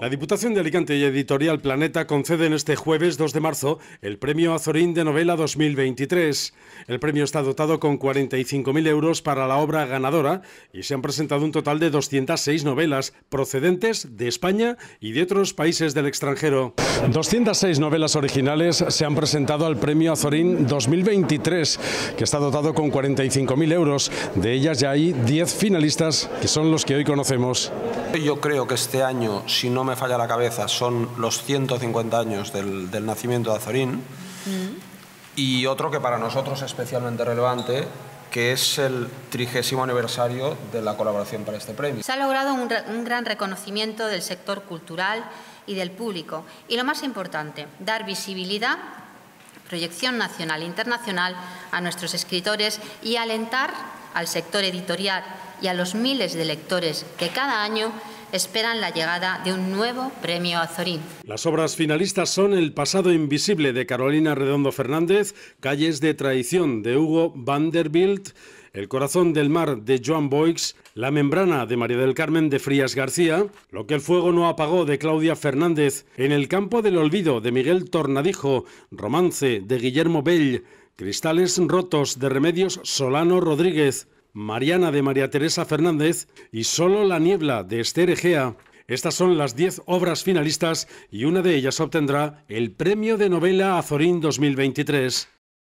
La Diputación de Alicante y Editorial Planeta conceden este jueves 2 de marzo el Premio Azorín de Novela 2023. El premio está dotado con 45.000 euros para la obra ganadora y se han presentado un total de 206 novelas procedentes de España y de otros países del extranjero. 206 novelas originales se han presentado al Premio Azorín 2023, que está dotado con 45.000 euros. De ellas ya hay 10 finalistas, que son los que hoy conocemos. Yo creo que este año, si no me falla la cabeza, son los 150 años del, nacimiento de Azorín. Mm. Y otro que para nosotros es especialmente relevante, que es el trigésimo aniversario de la colaboración para este premio. Se ha logrado un, un, gran reconocimiento del sector cultural y del público. Y lo más importante, dar visibilidad, proyección nacional e internacional a nuestros escritores y alentar al sector editorial y a los miles de lectores que cada año esperan la llegada de un nuevo premio Azorín. Las obras finalistas son El pasado invisible de Carolina Redondo Fernández, Calles de traición de Hugo Vanderbilt, el corazón del mar de Joan Boix, La membrana de María del Carmen de Frías García, Lo que el fuego no apagó de Claudia Fernández, En el campo del olvido de Miguel Tornadijo, Romance de Guillermo Bell, Cristales rotos de Remedios Solano Rodríguez, Mariana de María Teresa Fernández y Solo la Niebla de Esther Egea. Estas son las 10 obras finalistas y una de ellas obtendrá el Premio de Novela Azorín 2023.